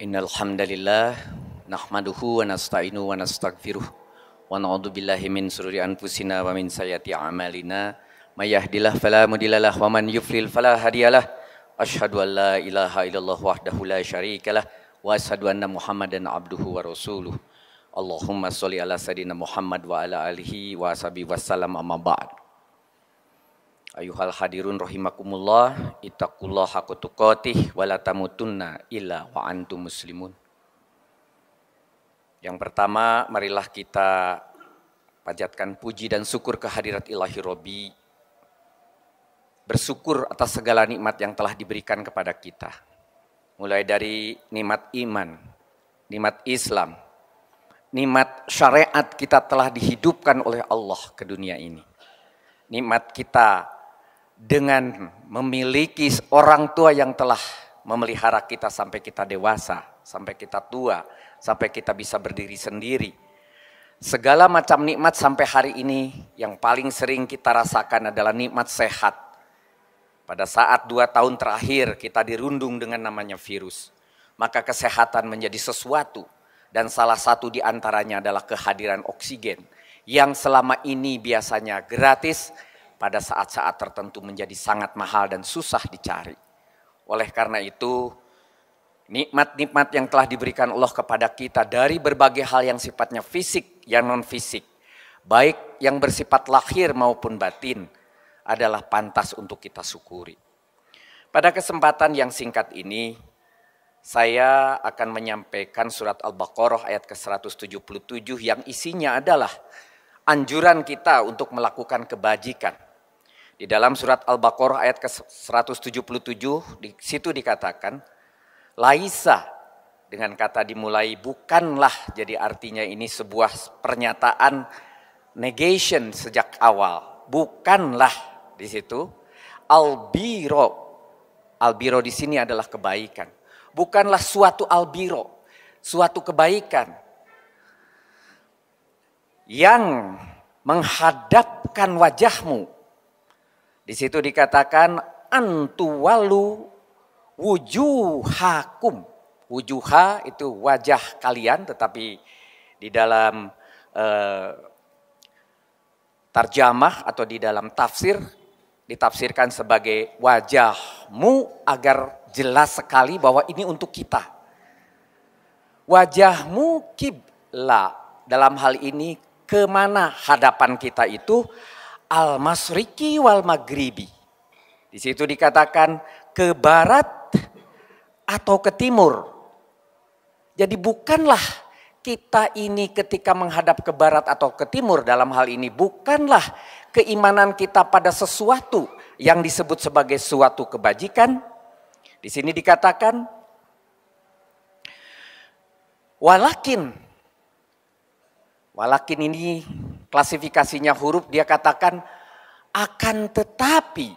Innal hamdalillah nahmaduhu wa nasta'inu wa nastaghfiruh wa na'udzu billahi min sururi anfusina wa min sayyiati a'malina may yahdihillahu fala mudhillalah wa man yudlil fala allah asyhadu an la ilaha illallah wahdahu la syarikalah wa asyhadu anna muhammadan abduhu wa rasuluh Allahumma sholli ala sayidina Muhammad wa ala alihi wa ashabi wasallam Ayuhal hadirun rahimakumullah ittaqullah haqqa tuqatih wa illa wa antum muslimun. Yang pertama, marilah kita panjatkan puji dan syukur kehadirat Ilahi Robi. Bersyukur atas segala nikmat yang telah diberikan kepada kita. Mulai dari nikmat iman, nikmat Islam, nikmat syariat kita telah dihidupkan oleh Allah ke dunia ini. Nikmat kita dengan memiliki orang tua yang telah memelihara kita sampai kita dewasa, sampai kita tua, sampai kita bisa berdiri sendiri. Segala macam nikmat sampai hari ini yang paling sering kita rasakan adalah nikmat sehat. Pada saat dua tahun terakhir kita dirundung dengan namanya virus, maka kesehatan menjadi sesuatu dan salah satu di antaranya adalah kehadiran oksigen yang selama ini biasanya gratis, pada saat-saat tertentu menjadi sangat mahal dan susah dicari. Oleh karena itu, nikmat-nikmat yang telah diberikan Allah kepada kita dari berbagai hal yang sifatnya fisik, yang non-fisik, baik yang bersifat lahir maupun batin, adalah pantas untuk kita syukuri. Pada kesempatan yang singkat ini, saya akan menyampaikan surat Al-Baqarah ayat ke-177 yang isinya adalah anjuran kita untuk melakukan kebajikan di dalam surat Al-Baqarah ayat ke-177 di situ dikatakan Laisa dengan kata dimulai bukanlah jadi artinya ini sebuah pernyataan negation sejak awal. Bukanlah di situ albiro. Albiro di sini adalah kebaikan. Bukanlah suatu albiro, suatu kebaikan yang menghadapkan wajahmu di situ dikatakan antuwalu wujuhakum. Wujuha itu wajah kalian tetapi di dalam eh, tarjamah atau di dalam tafsir ditafsirkan sebagai wajahmu agar jelas sekali bahwa ini untuk kita. Wajahmu kibla dalam hal ini kemana hadapan kita itu al-masriki wal maghribi. Di situ dikatakan ke barat atau ke timur. Jadi bukanlah kita ini ketika menghadap ke barat atau ke timur dalam hal ini bukanlah keimanan kita pada sesuatu yang disebut sebagai suatu kebajikan. Di sini dikatakan walakin walakin ini klasifikasinya huruf dia katakan akan tetapi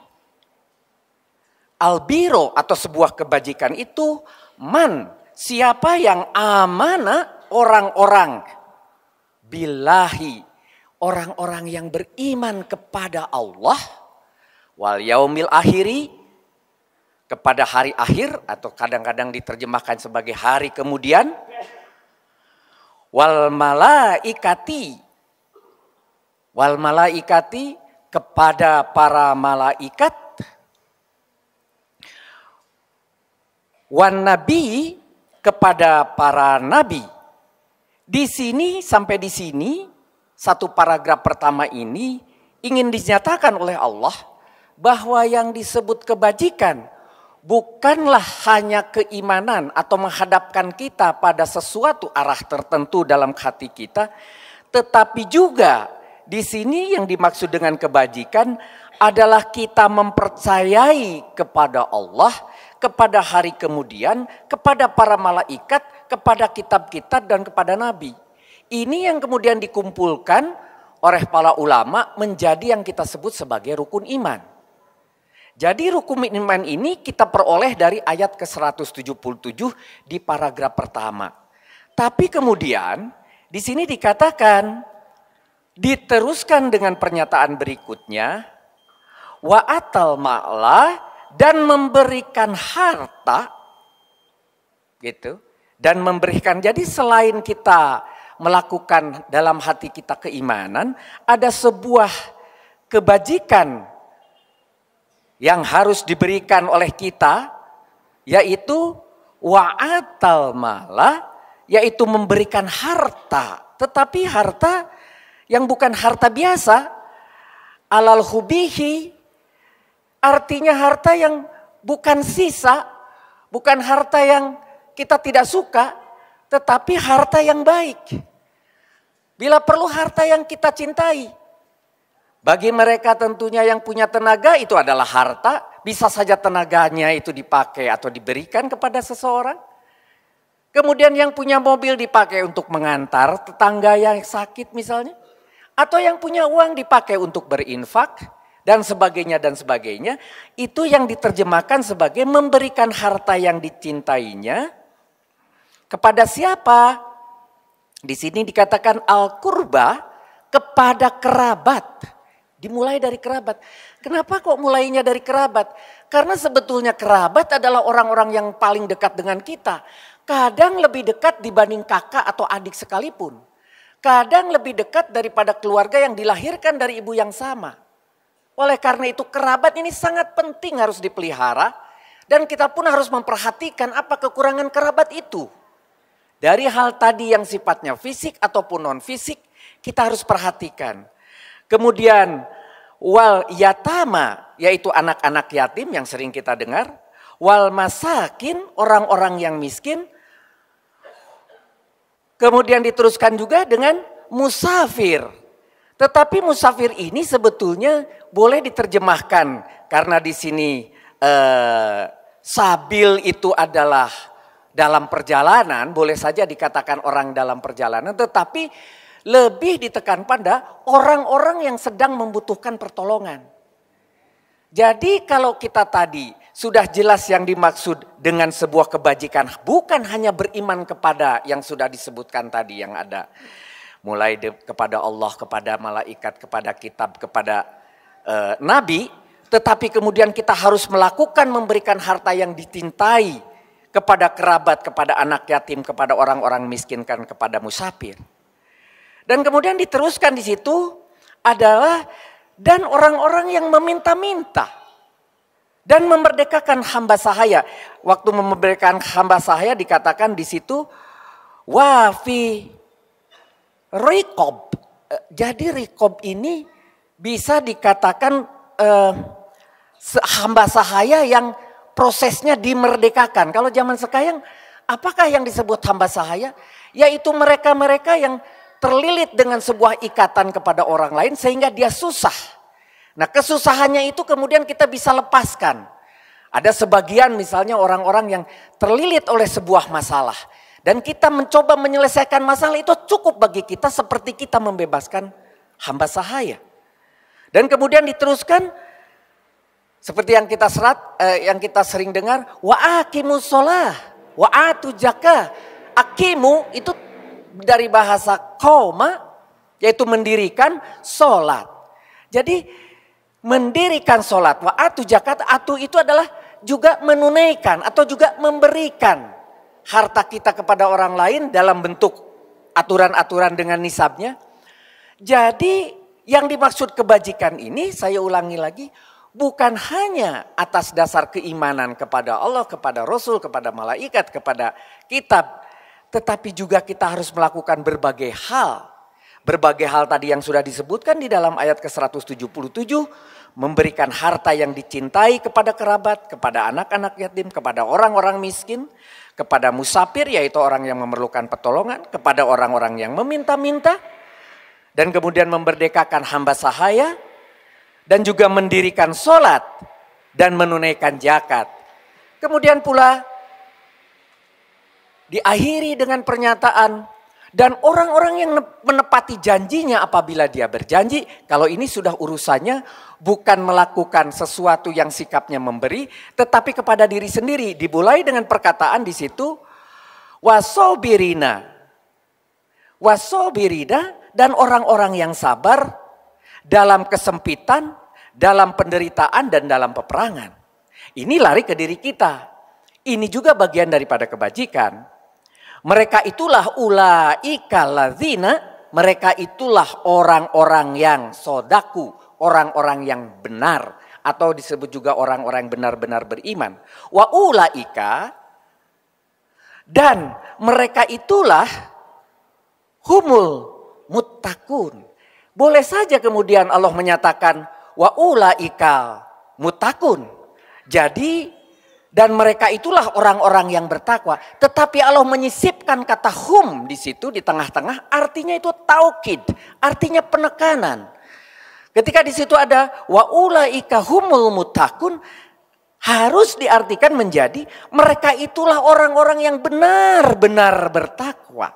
albiro atau sebuah kebajikan itu man siapa yang amana orang-orang bilahi orang-orang yang beriman kepada Allah wal yaumil akhiri kepada hari akhir atau kadang-kadang diterjemahkan sebagai hari kemudian wal malaikati Wal malaikati kepada para malaikat. Wan nabi kepada para nabi. Di sini sampai di sini satu paragraf pertama ini ingin dinyatakan oleh Allah bahwa yang disebut kebajikan bukanlah hanya keimanan atau menghadapkan kita pada sesuatu arah tertentu dalam hati kita, tetapi juga di sini yang dimaksud dengan kebajikan adalah kita mempercayai kepada Allah, kepada hari kemudian, kepada para malaikat, kepada kitab-kitab dan kepada nabi. Ini yang kemudian dikumpulkan oleh para ulama menjadi yang kita sebut sebagai rukun iman. Jadi rukun iman ini kita peroleh dari ayat ke-177 di paragraf pertama. Tapi kemudian di sini dikatakan Diteruskan dengan pernyataan berikutnya, wa atal ma'la dan memberikan harta gitu dan memberikan. Jadi selain kita melakukan dalam hati kita keimanan, ada sebuah kebajikan yang harus diberikan oleh kita yaitu wa wa'atal mala yaitu memberikan harta. Tetapi harta yang bukan harta biasa, alal hubihi artinya harta yang bukan sisa, bukan harta yang kita tidak suka, tetapi harta yang baik. Bila perlu harta yang kita cintai. Bagi mereka tentunya yang punya tenaga itu adalah harta, bisa saja tenaganya itu dipakai atau diberikan kepada seseorang. Kemudian yang punya mobil dipakai untuk mengantar tetangga yang sakit misalnya atau yang punya uang dipakai untuk berinfak dan sebagainya dan sebagainya itu yang diterjemahkan sebagai memberikan harta yang dicintainya kepada siapa? Di sini dikatakan al-kurba kepada kerabat. Dimulai dari kerabat. Kenapa kok mulainya dari kerabat? Karena sebetulnya kerabat adalah orang-orang yang paling dekat dengan kita. Kadang lebih dekat dibanding kakak atau adik sekalipun kadang lebih dekat daripada keluarga yang dilahirkan dari ibu yang sama. Oleh karena itu kerabat ini sangat penting harus dipelihara dan kita pun harus memperhatikan apa kekurangan kerabat itu. Dari hal tadi yang sifatnya fisik ataupun non fisik kita harus perhatikan. Kemudian wal yatama yaitu anak-anak yatim yang sering kita dengar, wal masakin orang-orang yang miskin Kemudian diteruskan juga dengan musafir. Tetapi musafir ini sebetulnya boleh diterjemahkan karena di sini eh, sabil itu adalah dalam perjalanan, boleh saja dikatakan orang dalam perjalanan, tetapi lebih ditekan pada orang-orang yang sedang membutuhkan pertolongan. Jadi kalau kita tadi sudah jelas yang dimaksud dengan sebuah kebajikan. Bukan hanya beriman kepada yang sudah disebutkan tadi yang ada. Mulai de, kepada Allah, kepada malaikat, kepada kitab, kepada e, nabi. Tetapi kemudian kita harus melakukan memberikan harta yang ditintai kepada kerabat, kepada anak yatim, kepada orang-orang miskinkan kepada musafir. Dan kemudian diteruskan di situ adalah dan orang-orang yang meminta-minta dan memerdekakan hamba sahaya. Waktu memerdekakan hamba sahaya dikatakan di situ wafi rikob. Eh, jadi rikob ini bisa dikatakan eh, hamba sahaya yang prosesnya dimerdekakan. Kalau zaman sekarang apakah yang disebut hamba sahaya? Yaitu mereka-mereka yang terlilit dengan sebuah ikatan kepada orang lain sehingga dia susah Nah kesusahannya itu kemudian kita bisa lepaskan. Ada sebagian misalnya orang-orang yang terlilit oleh sebuah masalah. Dan kita mencoba menyelesaikan masalah itu cukup bagi kita seperti kita membebaskan hamba sahaya. Dan kemudian diteruskan seperti yang kita serat eh, yang kita sering dengar wa akimu sholah wa atu jaka akimu itu dari bahasa koma yaitu mendirikan sholat. Jadi mendirikan sholat. Wa atu jakat, atu itu adalah juga menunaikan atau juga memberikan harta kita kepada orang lain dalam bentuk aturan-aturan dengan nisabnya. Jadi yang dimaksud kebajikan ini saya ulangi lagi bukan hanya atas dasar keimanan kepada Allah, kepada Rasul, kepada malaikat, kepada kitab. Tetapi juga kita harus melakukan berbagai hal berbagai hal tadi yang sudah disebutkan di dalam ayat ke-177 memberikan harta yang dicintai kepada kerabat, kepada anak-anak yatim, kepada orang-orang miskin, kepada musafir yaitu orang yang memerlukan pertolongan, kepada orang-orang yang meminta-minta, dan kemudian memberdekakan hamba sahaya, dan juga mendirikan sholat dan menunaikan jakat. Kemudian pula diakhiri dengan pernyataan dan orang-orang yang menepati janjinya apabila dia berjanji, kalau ini sudah urusannya bukan melakukan sesuatu yang sikapnya memberi, tetapi kepada diri sendiri. Dimulai dengan perkataan di situ, wasobirina, wasobirina, dan orang-orang yang sabar dalam kesempitan, dalam penderitaan, dan dalam peperangan. Ini lari ke diri kita. Ini juga bagian daripada kebajikan. Mereka itulah ulaika lazina, mereka itulah orang-orang yang sodaku, orang-orang yang benar atau disebut juga orang-orang benar-benar beriman. Wa ulaika dan mereka itulah humul mutakun. Boleh saja kemudian Allah menyatakan wa ulaika mutakun. Jadi dan mereka itulah orang-orang yang bertakwa. Tetapi Allah menyisipkan kata hum di situ di tengah-tengah artinya itu taukid, artinya penekanan. Ketika di situ ada wa waulaika humul mutakun harus diartikan menjadi mereka itulah orang-orang yang benar-benar bertakwa.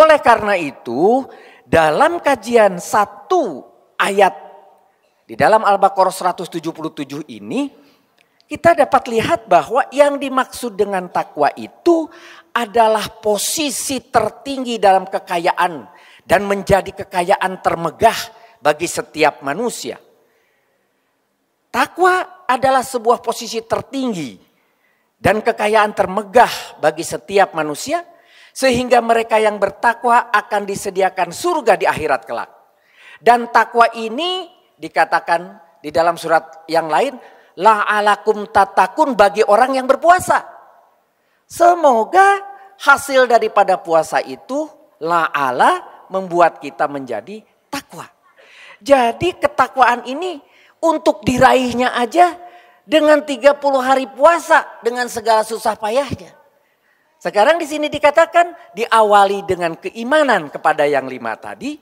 Oleh karena itu, dalam kajian satu ayat di dalam Al-Baqarah 177 ini kita dapat lihat bahwa yang dimaksud dengan takwa itu adalah posisi tertinggi dalam kekayaan dan menjadi kekayaan termegah bagi setiap manusia. Takwa adalah sebuah posisi tertinggi dan kekayaan termegah bagi setiap manusia sehingga mereka yang bertakwa akan disediakan surga di akhirat kelak. Dan takwa ini dikatakan di dalam surat yang lain La alakum tatakun bagi orang yang berpuasa. Semoga hasil daripada puasa itu la ala membuat kita menjadi takwa. Jadi ketakwaan ini untuk diraihnya aja dengan 30 hari puasa dengan segala susah payahnya. Sekarang di sini dikatakan diawali dengan keimanan kepada yang lima tadi,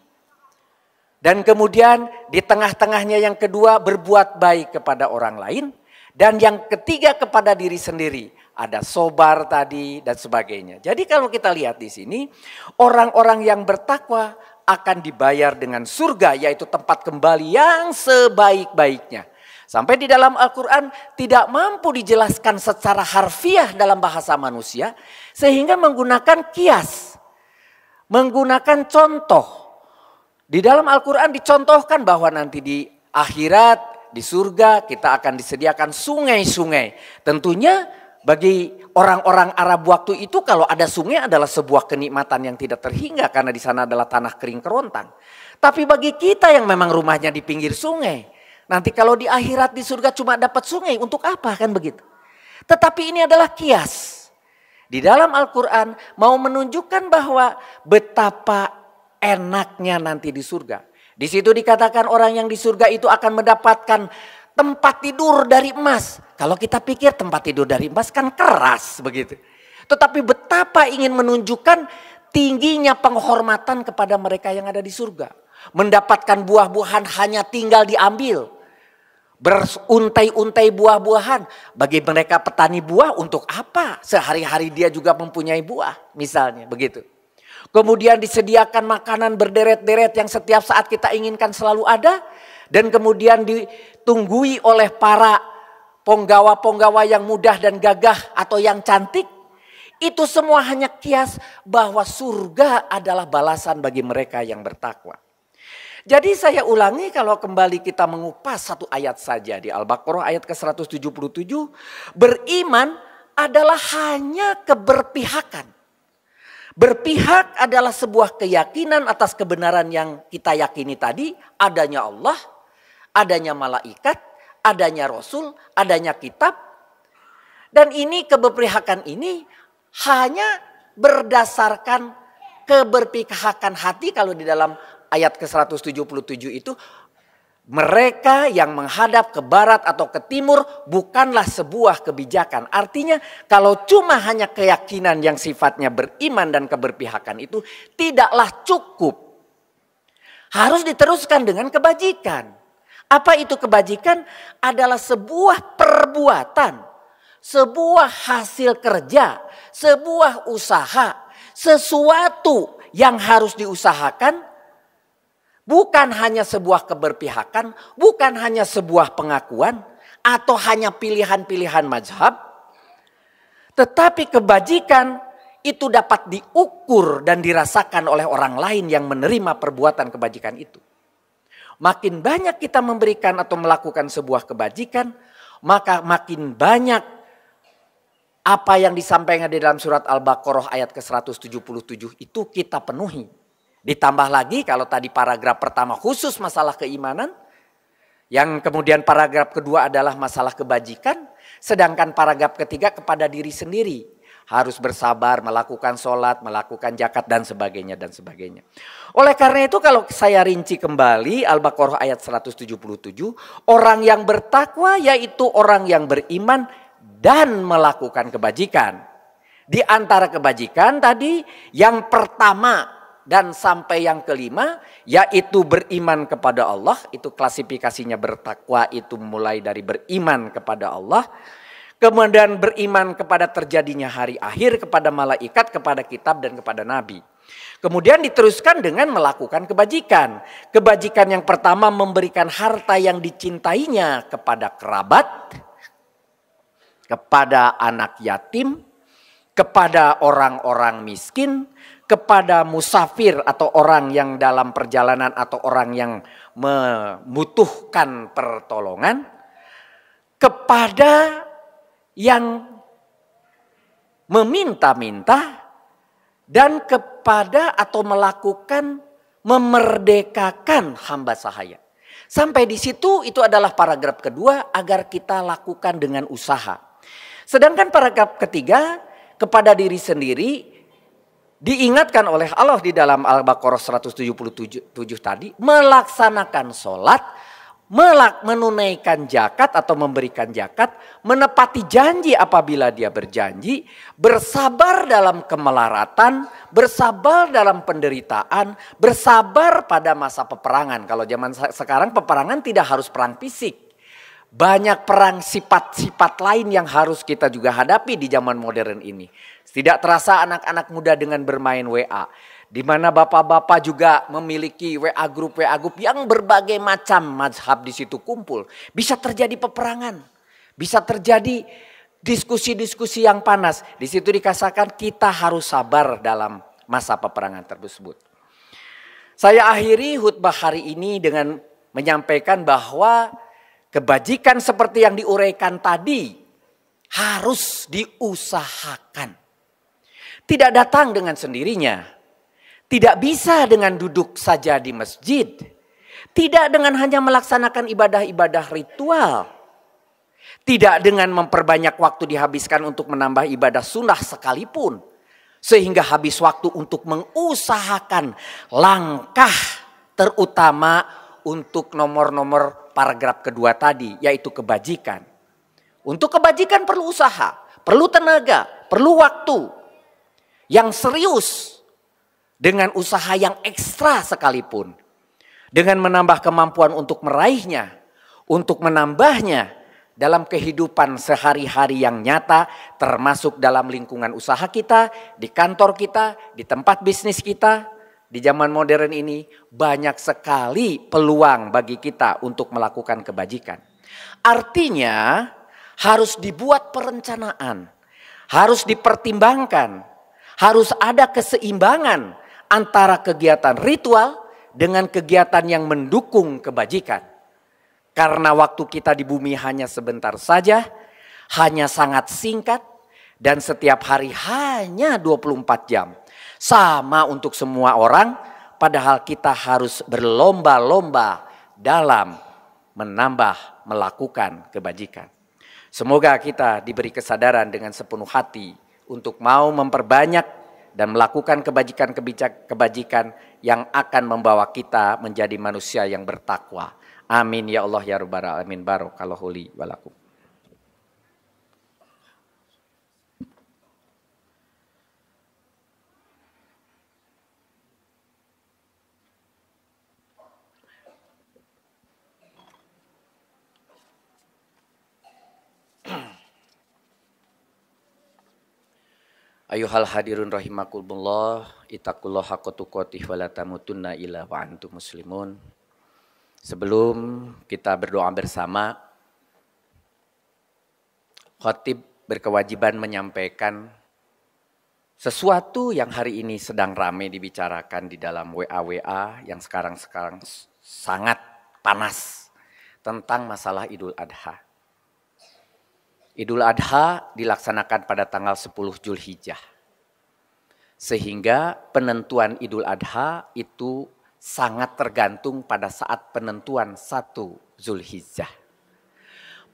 dan kemudian di tengah-tengahnya yang kedua berbuat baik kepada orang lain. Dan yang ketiga kepada diri sendiri. Ada sobar tadi dan sebagainya. Jadi kalau kita lihat di sini orang-orang yang bertakwa akan dibayar dengan surga yaitu tempat kembali yang sebaik-baiknya. Sampai di dalam Al-Quran tidak mampu dijelaskan secara harfiah dalam bahasa manusia sehingga menggunakan kias, menggunakan contoh. Di dalam Al-Quran dicontohkan bahwa nanti di akhirat, di surga kita akan disediakan sungai-sungai. Tentunya bagi orang-orang Arab waktu itu kalau ada sungai adalah sebuah kenikmatan yang tidak terhingga karena di sana adalah tanah kering kerontang. Tapi bagi kita yang memang rumahnya di pinggir sungai, nanti kalau di akhirat di surga cuma dapat sungai untuk apa kan begitu. Tetapi ini adalah kias. Di dalam Al-Quran mau menunjukkan bahwa betapa enaknya nanti di surga. Di situ dikatakan orang yang di surga itu akan mendapatkan tempat tidur dari emas. Kalau kita pikir tempat tidur dari emas kan keras begitu. Tetapi betapa ingin menunjukkan tingginya penghormatan kepada mereka yang ada di surga. Mendapatkan buah-buahan hanya tinggal diambil beruntai-untai buah-buahan. Bagi mereka petani buah untuk apa? Sehari-hari dia juga mempunyai buah misalnya begitu. Kemudian disediakan makanan berderet-deret yang setiap saat kita inginkan selalu ada. Dan kemudian ditunggui oleh para penggawa-penggawa yang mudah dan gagah atau yang cantik. Itu semua hanya kias bahwa surga adalah balasan bagi mereka yang bertakwa. Jadi saya ulangi kalau kembali kita mengupas satu ayat saja di Al-Baqarah ayat ke-177. Beriman adalah hanya keberpihakan. Berpihak adalah sebuah keyakinan atas kebenaran yang kita yakini tadi, adanya Allah, adanya malaikat, adanya rasul, adanya kitab. Dan ini keberpihakan ini hanya berdasarkan keberpihakan hati kalau di dalam ayat ke-177 itu mereka yang menghadap ke barat atau ke timur bukanlah sebuah kebijakan. Artinya, kalau cuma hanya keyakinan yang sifatnya beriman dan keberpihakan itu tidaklah cukup. Harus diteruskan dengan kebajikan. Apa itu kebajikan? Adalah sebuah perbuatan, sebuah hasil kerja, sebuah usaha, sesuatu yang harus diusahakan Bukan hanya sebuah keberpihakan, bukan hanya sebuah pengakuan, atau hanya pilihan-pilihan mazhab. Tetapi kebajikan itu dapat diukur dan dirasakan oleh orang lain yang menerima perbuatan kebajikan itu. Makin banyak kita memberikan atau melakukan sebuah kebajikan, maka makin banyak apa yang disampaikan di dalam surat Al-Baqarah ayat ke-177 itu kita penuhi. Ditambah lagi kalau tadi paragraf pertama khusus masalah keimanan, yang kemudian paragraf kedua adalah masalah kebajikan, sedangkan paragraf ketiga kepada diri sendiri harus bersabar, melakukan sholat, melakukan jakat dan sebagainya dan sebagainya. Oleh karena itu kalau saya rinci kembali Al-Baqarah ayat 177, orang yang bertakwa yaitu orang yang beriman dan melakukan kebajikan. Di antara kebajikan tadi yang pertama dan sampai yang kelima yaitu beriman kepada Allah itu klasifikasinya bertakwa itu mulai dari beriman kepada Allah kemudian beriman kepada terjadinya hari akhir kepada malaikat kepada kitab dan kepada nabi kemudian diteruskan dengan melakukan kebajikan kebajikan yang pertama memberikan harta yang dicintainya kepada kerabat kepada anak yatim kepada orang-orang miskin kepada musafir atau orang yang dalam perjalanan atau orang yang membutuhkan pertolongan kepada yang meminta-minta dan kepada atau melakukan memerdekakan hamba sahaya. Sampai di situ itu adalah paragraf kedua agar kita lakukan dengan usaha. Sedangkan paragraf ketiga kepada diri sendiri diingatkan oleh Allah di dalam Al-Baqarah 177 tadi melaksanakan sholat melak menunaikan jakat atau memberikan jakat menepati janji apabila dia berjanji bersabar dalam kemelaratan bersabar dalam penderitaan bersabar pada masa peperangan kalau zaman sekarang peperangan tidak harus perang fisik banyak perang sifat-sifat lain yang harus kita juga hadapi di zaman modern ini tidak terasa anak-anak muda dengan bermain WA. Di mana bapak-bapak juga memiliki WA grup WA grup yang berbagai macam mazhab di situ kumpul. Bisa terjadi peperangan. Bisa terjadi diskusi-diskusi yang panas. Di situ dikatakan kita harus sabar dalam masa peperangan tersebut. Saya akhiri khutbah hari ini dengan menyampaikan bahwa kebajikan seperti yang diuraikan tadi harus diusahakan. Tidak datang dengan sendirinya. Tidak bisa dengan duduk saja di masjid. Tidak dengan hanya melaksanakan ibadah-ibadah ritual. Tidak dengan memperbanyak waktu dihabiskan untuk menambah ibadah sunnah sekalipun. Sehingga habis waktu untuk mengusahakan langkah terutama untuk nomor-nomor paragraf kedua tadi yaitu kebajikan. Untuk kebajikan perlu usaha, perlu tenaga, perlu waktu, yang serius dengan usaha yang ekstra sekalipun. Dengan menambah kemampuan untuk meraihnya, untuk menambahnya dalam kehidupan sehari-hari yang nyata termasuk dalam lingkungan usaha kita, di kantor kita, di tempat bisnis kita. Di zaman modern ini banyak sekali peluang bagi kita untuk melakukan kebajikan. Artinya harus dibuat perencanaan, harus dipertimbangkan harus ada keseimbangan antara kegiatan ritual dengan kegiatan yang mendukung kebajikan. Karena waktu kita di bumi hanya sebentar saja, hanya sangat singkat dan setiap hari hanya 24 jam. Sama untuk semua orang, padahal kita harus berlomba-lomba dalam menambah melakukan kebajikan. Semoga kita diberi kesadaran dengan sepenuh hati untuk mau memperbanyak dan melakukan kebajikan-kebajikan yang akan membawa kita menjadi manusia yang bertakwa. Amin ya Allah ya Rabbal Alamin. barokallahu li walakum. Ayuhal hadirun rahimakumullah, itakullah haqqa tuqatih wa la tamutunna illa wa antum muslimun. Sebelum kita berdoa bersama, khotib berkewajiban menyampaikan sesuatu yang hari ini sedang ramai dibicarakan di dalam WA-WA yang sekarang-sekarang sangat panas tentang masalah Idul Adha. Idul Adha dilaksanakan pada tanggal 10 Julhijjah. Sehingga penentuan Idul Adha itu sangat tergantung pada saat penentuan 1 Zulhijjah.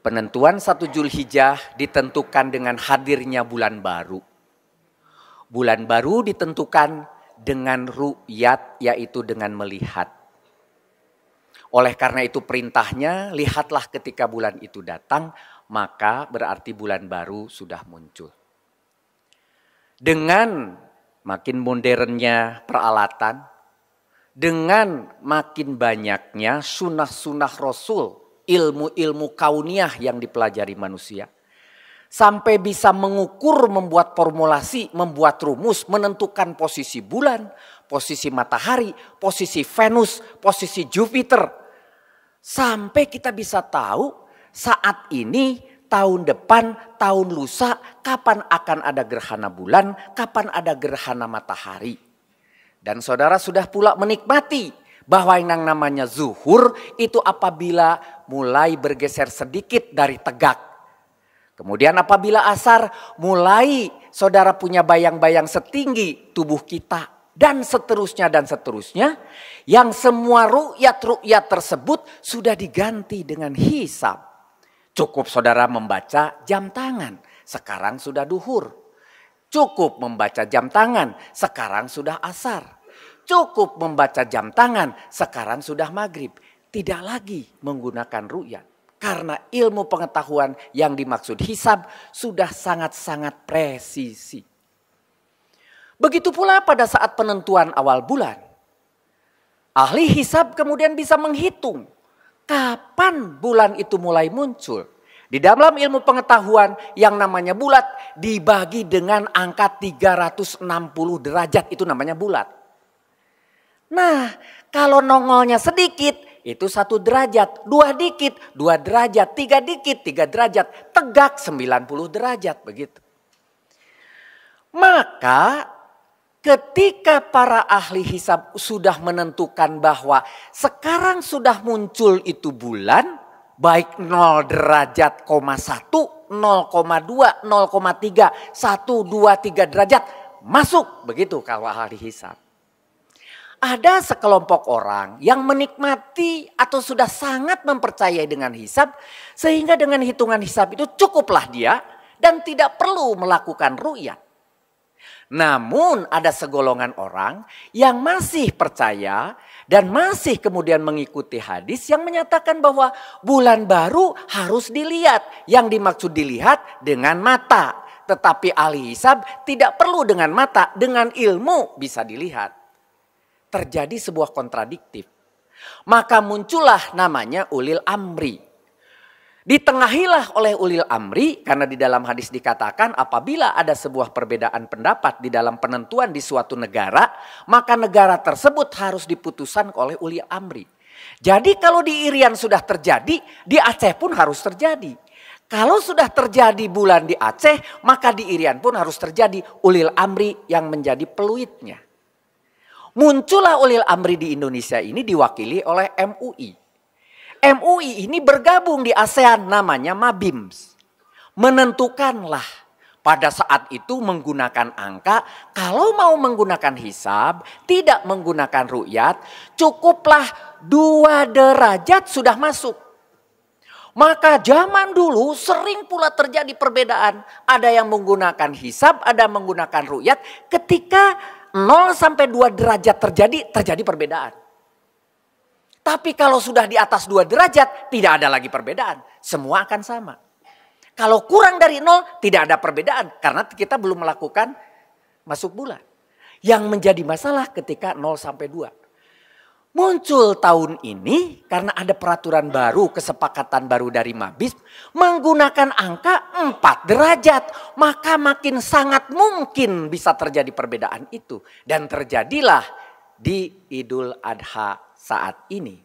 Penentuan 1 Zulhijjah ditentukan dengan hadirnya bulan baru. Bulan baru ditentukan dengan ru'yat yaitu dengan melihat. Oleh karena itu perintahnya lihatlah ketika bulan itu datang maka berarti bulan baru sudah muncul. Dengan makin modernnya peralatan, dengan makin banyaknya sunnah-sunnah Rasul, ilmu-ilmu kauniah yang dipelajari manusia, sampai bisa mengukur, membuat formulasi, membuat rumus, menentukan posisi bulan, posisi matahari, posisi Venus, posisi Jupiter, sampai kita bisa tahu saat ini, tahun depan, tahun lusa, kapan akan ada gerhana bulan, kapan ada gerhana matahari. Dan saudara sudah pula menikmati bahwa yang namanya zuhur itu apabila mulai bergeser sedikit dari tegak. Kemudian apabila asar mulai saudara punya bayang-bayang setinggi tubuh kita dan seterusnya dan seterusnya yang semua rukyat-rukyat tersebut sudah diganti dengan hisab. Cukup saudara membaca jam tangan, sekarang sudah duhur. Cukup membaca jam tangan, sekarang sudah asar. Cukup membaca jam tangan, sekarang sudah maghrib. Tidak lagi menggunakan ru'yat. Karena ilmu pengetahuan yang dimaksud hisab sudah sangat-sangat presisi. Begitu pula pada saat penentuan awal bulan. Ahli hisab kemudian bisa menghitung Kapan bulan itu mulai muncul? Di dalam ilmu pengetahuan yang namanya bulat dibagi dengan angka 360 derajat itu namanya bulat. Nah kalau nongolnya sedikit itu satu derajat, dua dikit, dua derajat, tiga dikit, tiga derajat, tegak 90 derajat begitu. Maka ketika para ahli hisab sudah menentukan bahwa sekarang sudah muncul itu bulan, baik 0 derajat, 1, 0,2, 0,3, 1, 2, 3 derajat, masuk. Begitu kalau ahli hisab. Ada sekelompok orang yang menikmati atau sudah sangat mempercayai dengan hisab. Sehingga dengan hitungan hisab itu cukuplah dia dan tidak perlu melakukan ruyat. Namun ada segolongan orang yang masih percaya dan masih kemudian mengikuti hadis yang menyatakan bahwa bulan baru harus dilihat. Yang dimaksud dilihat dengan mata. Tetapi ahli hisab tidak perlu dengan mata, dengan ilmu bisa dilihat. Terjadi sebuah kontradiktif. Maka muncullah namanya ulil amri Ditengahilah oleh ulil amri karena di dalam hadis dikatakan apabila ada sebuah perbedaan pendapat di dalam penentuan di suatu negara, maka negara tersebut harus diputuskan oleh ulil amri. Jadi kalau di Irian sudah terjadi, di Aceh pun harus terjadi. Kalau sudah terjadi bulan di Aceh, maka di Irian pun harus terjadi ulil amri yang menjadi peluitnya. Muncullah ulil amri di Indonesia ini diwakili oleh MUI. MUI ini bergabung di ASEAN namanya MABIMS. Menentukanlah pada saat itu menggunakan angka, kalau mau menggunakan hisab, tidak menggunakan ru'yat, cukuplah dua derajat sudah masuk. Maka zaman dulu sering pula terjadi perbedaan. Ada yang menggunakan hisab, ada yang menggunakan ru'yat. Ketika 0 sampai 2 derajat terjadi, terjadi perbedaan. Tapi kalau sudah di atas dua derajat, tidak ada lagi perbedaan. Semua akan sama. Kalau kurang dari nol, tidak ada perbedaan. Karena kita belum melakukan masuk bulan. Yang menjadi masalah ketika nol sampai dua Muncul tahun ini karena ada peraturan baru, kesepakatan baru dari Mabis menggunakan angka 4 derajat. Maka makin sangat mungkin bisa terjadi perbedaan itu. Dan terjadilah di Idul Adha saat ini.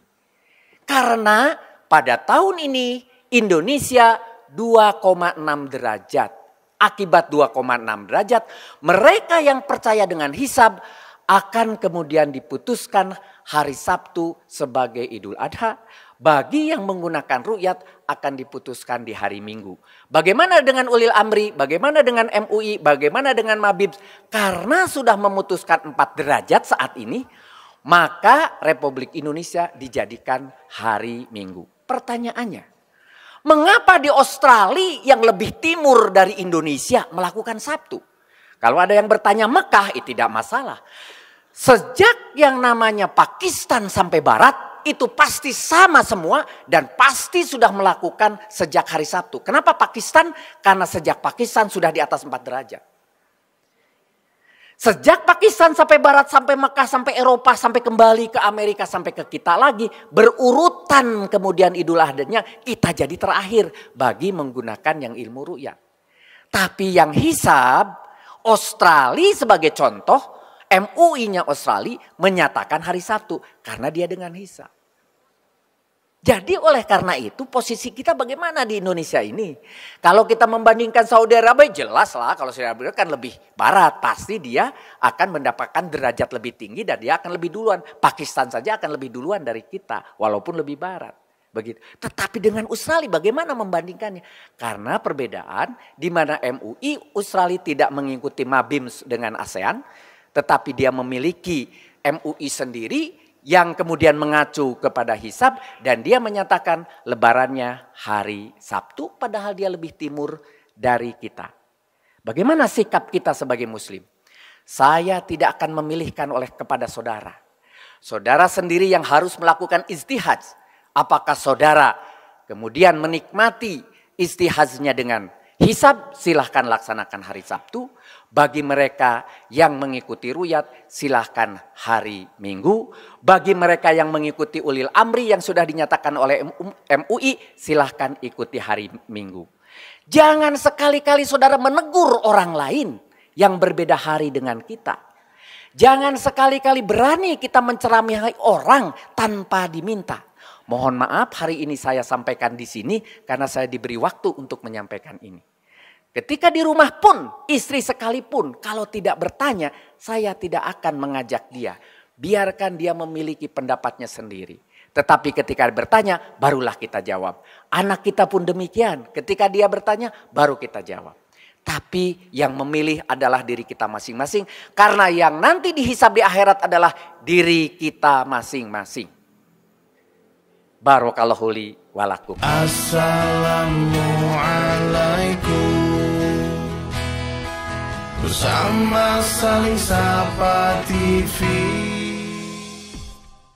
Karena pada tahun ini Indonesia 2,6 derajat. Akibat 2,6 derajat, mereka yang percaya dengan hisab akan kemudian diputuskan hari Sabtu sebagai Idul Adha. Bagi yang menggunakan rukyat akan diputuskan di hari Minggu. Bagaimana dengan Ulil Amri, bagaimana dengan MUI, bagaimana dengan Mabib? Karena sudah memutuskan empat derajat saat ini, maka Republik Indonesia dijadikan hari Minggu. Pertanyaannya, mengapa di Australia yang lebih timur dari Indonesia melakukan Sabtu? Kalau ada yang bertanya Mekah, itu eh, tidak masalah. Sejak yang namanya Pakistan sampai Barat, itu pasti sama semua dan pasti sudah melakukan sejak hari Sabtu. Kenapa Pakistan? Karena sejak Pakistan sudah di atas 4 derajat. Sejak Pakistan sampai barat, sampai Mekah, sampai Eropa, sampai kembali ke Amerika, sampai ke kita lagi. Berurutan kemudian idul adanya kita jadi terakhir bagi menggunakan yang ilmu ru'yat. Tapi yang hisab, Australia sebagai contoh, MUI-nya Australia menyatakan hari Sabtu karena dia dengan hisab. Jadi oleh karena itu posisi kita bagaimana di Indonesia ini? Kalau kita membandingkan Saudi Arabia jelas lah kalau Saudi Arabia kan lebih barat. Pasti dia akan mendapatkan derajat lebih tinggi dan dia akan lebih duluan. Pakistan saja akan lebih duluan dari kita walaupun lebih barat. Begitu. Tetapi dengan Australia bagaimana membandingkannya? Karena perbedaan di mana MUI Australia tidak mengikuti MABIMS dengan ASEAN. Tetapi dia memiliki MUI sendiri yang kemudian mengacu kepada hisab dan dia menyatakan lebarannya hari Sabtu padahal dia lebih timur dari kita. Bagaimana sikap kita sebagai muslim? Saya tidak akan memilihkan oleh kepada saudara. Saudara sendiri yang harus melakukan istihad. Apakah saudara kemudian menikmati istihadnya dengan Hisab silahkan laksanakan hari Sabtu. Bagi mereka yang mengikuti ruyat silahkan hari Minggu. Bagi mereka yang mengikuti ulil amri yang sudah dinyatakan oleh MUI silahkan ikuti hari Minggu. Jangan sekali-kali saudara menegur orang lain yang berbeda hari dengan kita. Jangan sekali-kali berani kita menceramahi orang tanpa diminta. Mohon maaf hari ini saya sampaikan di sini karena saya diberi waktu untuk menyampaikan ini. Ketika di rumah pun, istri sekalipun kalau tidak bertanya, saya tidak akan mengajak dia. Biarkan dia memiliki pendapatnya sendiri. Tetapi ketika bertanya, barulah kita jawab. Anak kita pun demikian. Ketika dia bertanya, baru kita jawab. Tapi yang memilih adalah diri kita masing-masing. Karena yang nanti dihisab di akhirat adalah diri kita masing-masing. Barokallahu li walakum. Assalamualaikum. Bersama saling sapa TV.